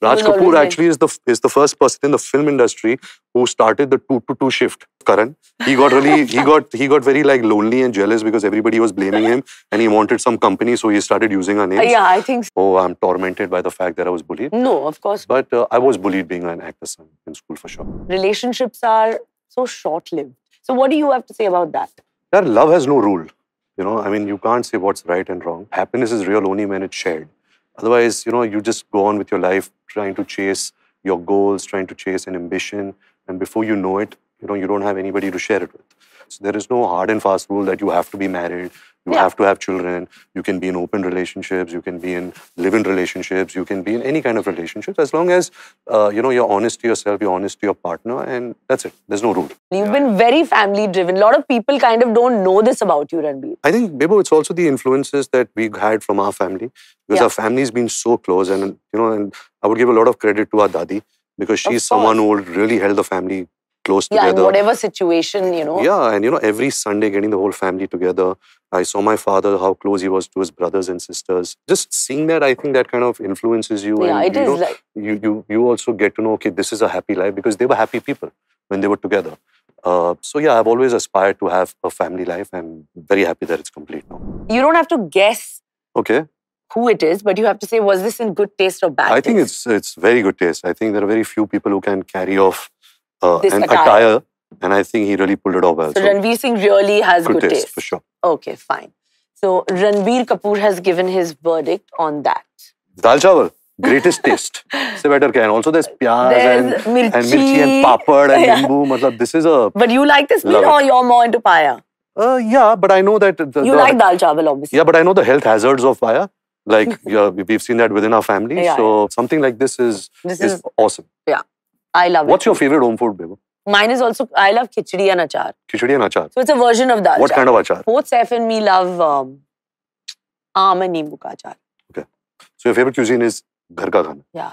Raj Kapoor actually is the is the first person in the film industry who started the two to two shift. Karan, he got really he got he got very like lonely and jealous because everybody was blaming him and he wanted some company, so he started using our names. Uh, yeah, I think. So. Oh, I'm tormented by the fact that I was bullied. No, of course. But uh, I was bullied being an actor son in school for sure. Relationships are so short lived. So what do you have to say about that? That love has no rule. You know, I mean, you can't say what's right and wrong. Happiness is real only when it's shared. Otherwise, you know, you just go on with your life trying to chase your goals, trying to chase an ambition. And before you know it, you know you don't have anybody to share it with so there is no hard and fast rule that you have to be married you yeah. have to have children you can be in open relationships you can be in live-in relationships you can be in any kind of relationships as long as uh, you know you're honest to yourself you're honest to your partner and that's it there's no rule you've been very family driven a lot of people kind of don't know this about you ranbir i think bibo it's also the influences that we had from our family because yeah. our family's been so close and you know and i would give a lot of credit to our dadi because she's someone who really held the family close yeah, together. Yeah, whatever situation, you know. Yeah, and you know, every Sunday getting the whole family together. I saw my father, how close he was to his brothers and sisters. Just seeing that, I think that kind of influences you. Yeah, and, it you is know, like... You, you, you also get to know, okay, this is a happy life because they were happy people when they were together. Uh, so yeah, I've always aspired to have a family life and very happy that it's complete now. You don't have to guess. Okay who it is, but you have to say, was this in good taste or bad I taste? think it's it's very good taste. I think there are very few people who can carry off uh, this and attire. attire. And I think he really pulled it off well. So, so Ranveer Singh really has good, taste, taste. For sure. Okay, fine. So Ranbir Kapoor has given his verdict on that. Dal chawal. Greatest taste. Se better can. Also there's pyaz there's and, mirchi. and and papad and yeah. Matlab, this is a... But you like this Me or you're more into paya? Uh, yeah, but I know that... The, you the, like dal chawal obviously. Yeah, but I know the health hazards of paya. Like yeah, we've seen that within our family. Yeah, so yeah. something like this is, this is, is awesome. Yeah. I love What's your favorite home food, Bebo? Mine is also, I love khichdi and achar. Khichdi and achar. So it's a version of that. What achar. kind of achar? Both Saif and me love um, aam and neembu ka achar. Okay. So your favorite cuisine is ghar ka khana? Yeah.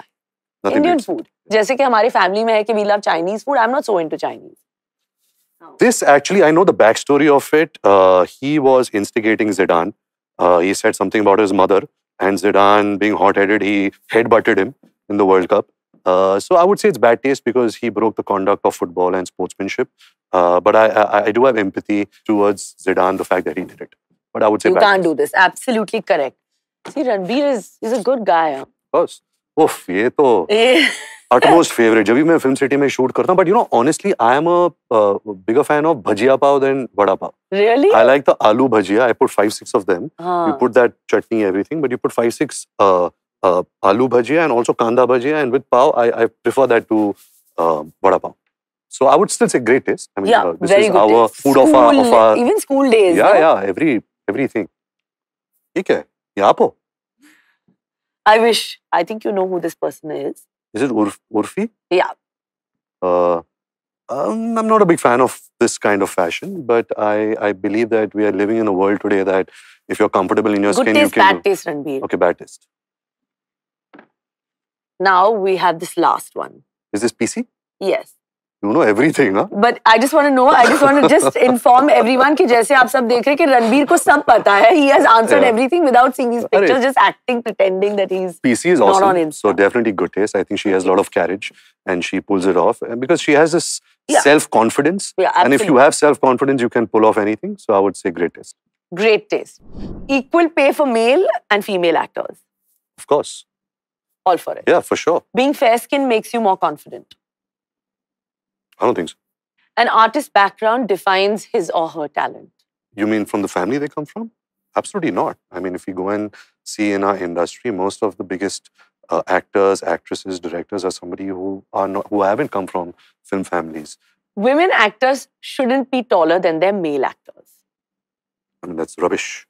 Nothing Indian beats. food. जैसे कि हमारी family में है कि we love Chinese food I am not so into This actually, I know the backstory of it. Uh, he was instigating Zidane. Uh, he said something about his mother, and Zidane, being hot-headed, he headbutted him in the World Cup. Uh, so I would say it's bad taste because he broke the conduct of football and sportsmanship. Uh, but I, I, I, do have empathy towards Zidane, the fact that he did it. But I would say you can't taste. do this. Absolutely correct. See, Ranbir is is a good guy. Huh? Of course. Oof, ये तो utmost favorite. जब I मैं Film City में shoot but you know, honestly, I am a uh, bigger fan of bhajiya pav than vada pav. Really? I like the aloo bhajiya. I put five six of them. Haan. You ah. put that chutney, everything, but you put five six. Uh, uh, aloo bhajia and also kanda bhajia. And with pav, I, I prefer that to uh, vada pav. So I would still say great taste. I mean, yeah, uh, this very is good our taste. food school, of, our, of our... Even school days. Yeah, no? yeah, every, everything. ठीक है I wish. I think you know who this person is. Is it Urf, Urfi? Yeah. Uh, um, I'm not a big fan of this kind of fashion, but I, I believe that we are living in a world today that if you're comfortable in your Good skin, taste, you can. Bad taste, Ranbir. Okay, bad taste. Now we have this last one. Is this PC? Yes. You know everything, huh? But I just want to know, I just want to just inform everyone that, जैसे you सब देख रहे कि Ranbir He has answered yeah. everything without seeing his pictures, just acting, pretending that he's PC is awesome. on Insta. So definitely good taste. I think she has a lot of carriage and she pulls it off because she has this yeah. self-confidence. Yeah, absolutely. And if you have self-confidence, you can pull off anything. So I would say great taste. Great taste. Equal pay for male and female actors. Of course all for it. Yeah, for sure. Being fair skinned makes you more confident. I don't think so. An artist's background defines his or her talent. You mean from the family they come from? Absolutely not. I mean, if you go and see in our industry, most of the biggest uh, actors, actresses, directors are somebody who are not, who haven't come from film families. Women actors shouldn't be taller than their male actors. I mean, that's rubbish.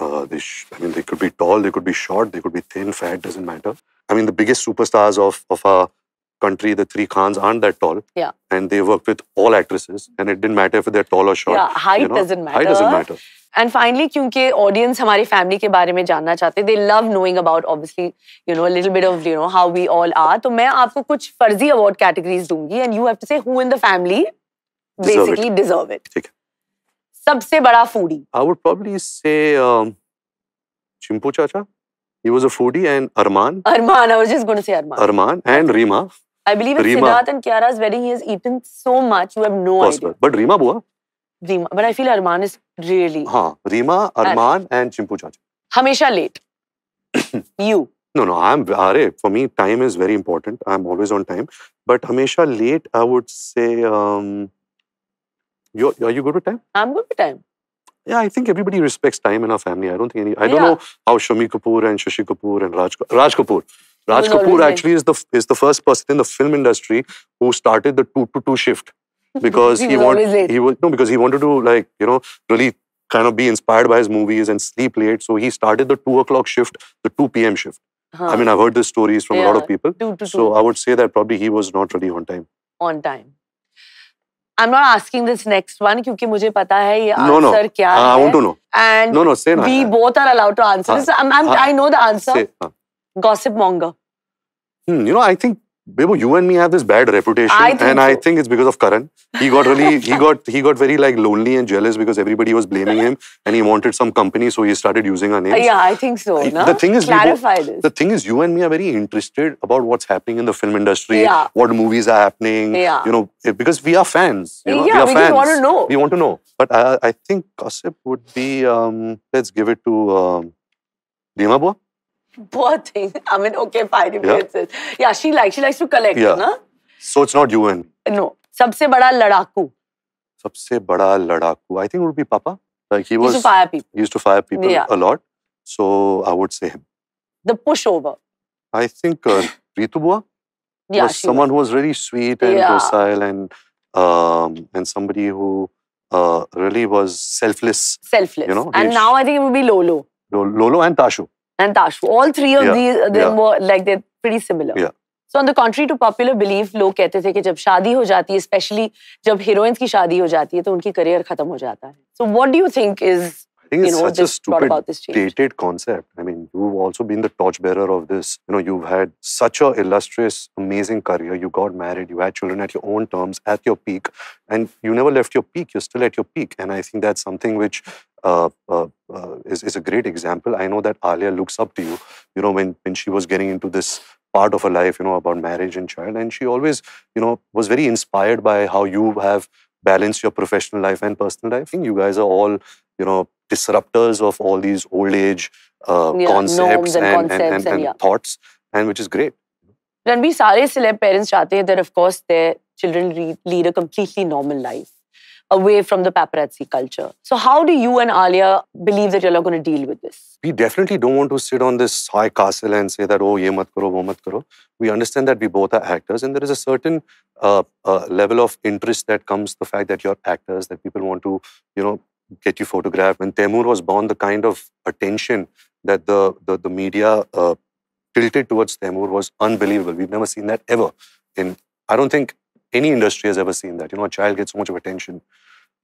Uh, they I mean, they could be tall, they could be short, they could be thin, fat, doesn't matter. I mean, the biggest superstars of, of our country, the three Khans, aren't that tall. Yeah. And they worked with all actresses, and it didn't matter if they're tall or short. Yeah, height doesn't matter. Height doesn't matter. And finally, because audience our family ke bare mein janna chahte, they love knowing about obviously, you know, a little bit of you know how we all are. So I will give you some fuzzy award categories, and you have to say who in the family basically Deserve it. सबसे बड़ा foodie I would probably से चिंपू चाचा he was a foodie and Arman. Arman, I was just going to say Arman. Arman and Rima. I believe in Rima. Siddharth and Kiara's wedding, he has eaten so much, you have no Possible. idea. But Rima bua. Rima. But I feel Arman is really. Haan, Rima, Arman, and Chimpu Chacha. Hamesha late. you. No, no, I'm Are. For me, time is very important. I'm always on time. But Hamesha late, I would say. Um, you are you good with time? I'm good with time. Yeah, I think everybody respects time in our family. I don't think any. I don't yeah. know how Shami Kapoor and Shashi Kapoor and Raj Raj Kapoor. Raj Kapoor actually is the is the first person in the film industry who started the two to two shift because he, he wanted he was no because he wanted to like you know really kind of be inspired by his movies and sleep late. So he started the two o'clock shift, the two p.m. shift. Huh. I mean, I've heard these stories from yeah. a lot of people. Two to two. So I would say that probably he was not really on time. On time. I not asking this next one क्योंकि मुझे पता है ये answer no, no. क्या uh, है I want know and no no से ना we both are allowed to answer I know the answer gossip monger you know I think Bebo, you and me have this bad reputation, I and so. I think it's because of Karan. He got really, he got, he got very like lonely and jealous because everybody was blaming him, and he wanted some company, so he started using our names. Uh, yeah, I think so. I, no? The thing is, clarify this. The thing is, you and me are very interested about what's happening in the film industry, yeah. what movies are happening. Yeah. you know, eh, because we are fans. You know? Yeah, we, we fans. want to know. We want to know. But I, I think gossip would be. Um, let's give it to um, Dima Bua. Poor thing. I mean, okay, fine. If yeah. it. yeah, she likes. She likes to collect. Yeah. Na? So it's not you and me. No. Sabse बड़ा लड़ाकू. Sabse बड़ा लड़ाकू. I think it would be Papa. Like he was. He used to fire people. He used to fire people yeah. a lot. So I would say him. The pushover. I think uh, Ritu Bua yeah, was someone was. who was really sweet and yeah. docile and um, and somebody who uh, really was selfless. Selfless. You know. And now I think it would be Lolo. Lolo and Tashu and Tashu. All three of yeah. these uh, them were like they're pretty similar. Yeah. So on the contrary to popular belief, लोग कहते थे कि जब शादी हो जाती है specially जब हीरोइंस की शादी हो जाती है तो उनकी करियर खत्म हो जाता है I think it's you know, such a stupid, dated concept. I mean, you've also been the torchbearer of this. You know, you've had such a illustrious, amazing career. You got married, you had children at your own terms, at your peak, and you never left your peak. You're still at your peak, and I think that's something which uh, uh, uh, is, is a great example. I know that Alia looks up to you. You know, when, when she was getting into this part of her life, you know, about marriage and child, and she always, you know, was very inspired by how you have balanced your professional life and personal life. I think you guys are all, you know, disruptors of all these old age uh, yeah, concepts, and, and, concepts and, and, and, yeah. thoughts, and which is great. Ranbir, all celeb parents want that of course their children lead a completely normal life away from the paparazzi culture. So, how do you and Alia believe that you're not going to deal with this? We definitely don't want to sit on this high castle and say that, oh, ye mat karo, wo mat karo. We understand that we both are actors, and there is a certain uh, uh, level of interest that comes the fact that you're actors, that people want to, you know, get you photographed. When Temur was born, the kind of attention that the the, the media uh, tilted towards Temur was unbelievable. We've never seen that ever in. I don't think any industry has ever seen that. You know, a child gets so much of attention.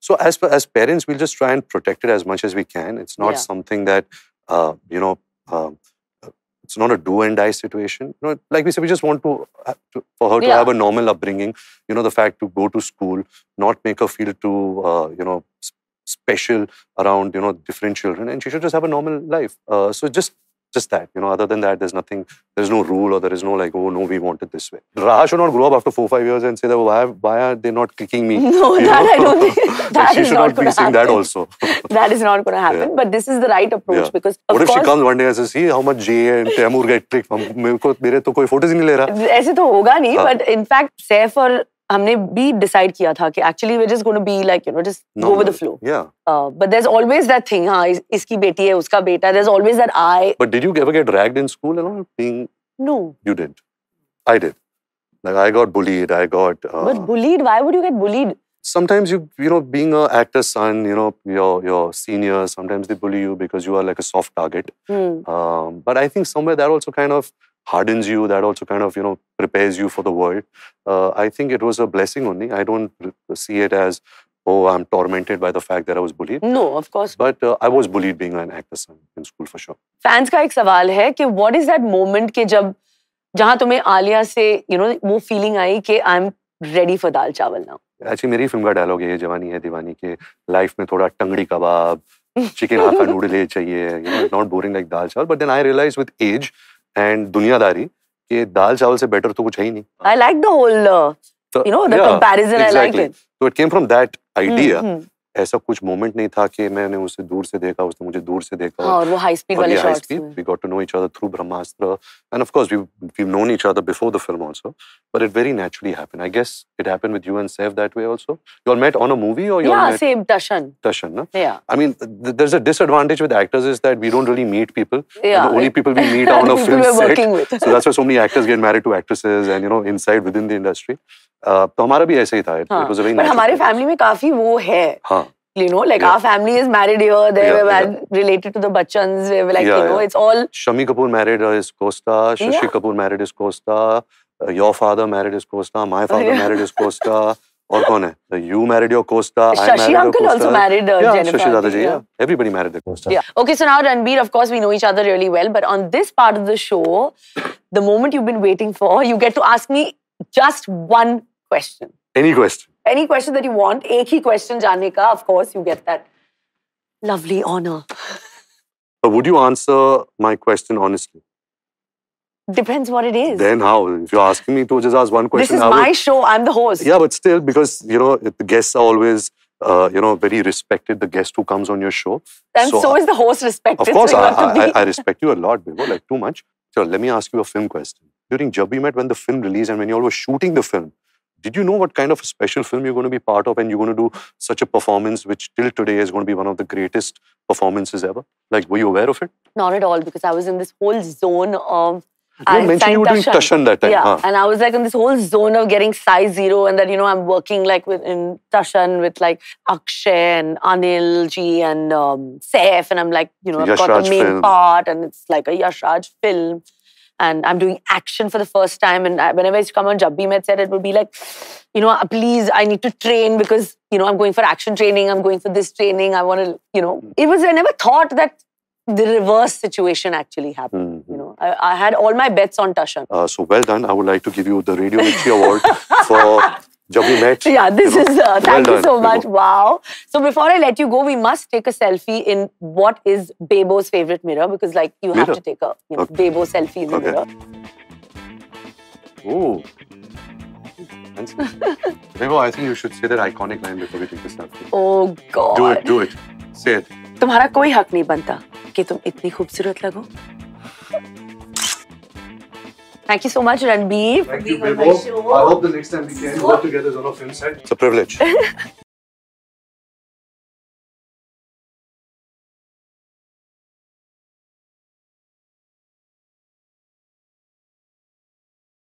So as as parents, we'll just try and protect it as much as we can. It's not yeah. something that uh, you know. Uh, it's not a do and die situation. You know, like we said, we just want to, uh, to for her to have a normal upbringing. You know, the fact to go to school, not make her feel too, uh, you know, special around you know different children, and she should just have a normal life. Uh, so just just that, you know, other than that, there's nothing, there's no rule or there is no like, oh no, we want it this way. Raha should not grow up after four, five years and say that, oh, why, why are they not kicking me? No, you that know? I don't think, that she is not, not be happen. that also. that is not going to happen, yeah. but this is the right approach yeah. because. What if course, she comes one day and says, see how much Jay and tamur get tricked, मेरे तो कोई photos ही नहीं ले रहा ऐसे तो होगा हमने भी डिसाइड किया था कि actually we just gonna be like you know just go with the flow but there is always that thing हां इसकी बेटी है उसका बेटा there is always that I but did you ever get dragged in school and all being no you didn't I did like i got bullied i got uh, but bullied why would you get bullied sometimes you you know being a actor's son you know your your senior sometimes they bully you because you are like a soft target hmm. um, but i think somewhere that also kind of hardens you, that also kind of, you know, prepares you for the world. Uh, I think it was a blessing only. I don't see it as, oh, I'm tormented by the fact that I was bullied. No, of course. But uh, I was bullied being an actor son in school for sure. Fans ka ek sawal hai ki what is that moment ke jab jahan tumhe alia se you know wo feeling aayi ki I'm ready for dal chawal now. Actually मेरी film का dialogue है जवानी है दीवानी के life में थोड़ा टंगड़ी कबाब chicken hakka noodle चाहिए you know not boring like dal chawal but then I realise with age and दुनियादारी कि दाल चावल से बेटर तो कुछ है ही नहीं I like the whole you know the comparison I like it so it came from that idea ऐसा कुछ मोमेंट नहीं था कि मैंने उसे दूर से देखा उसने मुझे दूर से देखा हाँ, और वो हाई स्पीड वाले शॉट्स में we got to know each other through Brahmastra and of course we we known each other before the film also but it very naturally happened I guess it happened with you and Saif that way also you all met on a movie और you are met same दर्शन दर्शन ना I mean there is a disadvantage with actors is that we don't really meet people the only people we meet on a film set so that's why so many actors get married to actresses and you know inside with in the industry तो हमारा भी ऐसे ही था हाँ. हमारे family में काफी वो है हाँ you know, like yeah. our family is married here. They yeah, were yeah. related to the Bachchans. We were like, you know, it's all. Shami Kapoor married his Costa. Shashi Kapoor married his Costa. Uh, your father married his Costa. My oh, father married his Costa. Or who is? You married your co-star Shashi uncle married married Jennifer Shashi dada ji yeah everybody married the costa yeah okay so now ranbir of course we know each other really well but on this part of the show the moment you've been waiting for you get to ask me just one question any question any question that you want, a key question Janika. of course, you get that lovely honor. But would you answer my question honestly? Depends what it is. Then how? If you're asking me to just ask one question, this is my would... show. I'm the host. Yeah, but still, because you know the guests are always. Uh, you know, very respected the guest who comes on your show. And so, so is the host respected. Of course, so I, I, I, respect you a lot, Bibo, like too much. So let me ask you a film question. During Jab We Met, when the film released and when you all were shooting the film, did you know what kind of special film you're going to be part of and you're going to do such a performance which till today is going to be one of the greatest performances ever? Like, were you aware of it? Not at all, because I was in this whole zone of. You I mentioned you were doing Tashan that time. Yeah, huh? and I was like in this whole zone of getting size zero, and that you know I'm working like with in Tashan with like Akshay and Anil ji and um, Saif, and I'm like you know I've got the main film. part, and it's like a Yashraj film and I'm doing action for the first time. And I, uh, whenever I used to come on Jabbi Med said it would be like, you know, uh, please, I need to train because, you know, I'm going for action training, I'm going for this training, I want to, you know. It was, I never thought that the reverse situation actually happened. Mm-hmm. You know, I, I, had all my bets on Tashan. Uh, so well done. I would like to give you the Radio Victory Award for Job you met. Yeah, this you know, is. Uh, thank well you so much. Bebo. Wow. So before I let you go, we must take a selfie in what is Bebo's favorite mirror because, like, you mirror. have to take a you know, okay. Bebo selfie in the okay. mirror. Oh. Bebo, I think you should say that iconic line before we take the selfie. Oh God. Do it. Do it. Say it. तुम्हारा कोई हक नहीं बनता कि तुम इतनी खूबसूरत लगो Thank you so much, Ranbir. Thank you, Bebo. I hope the next time we can work together on a film set. It's a privilege.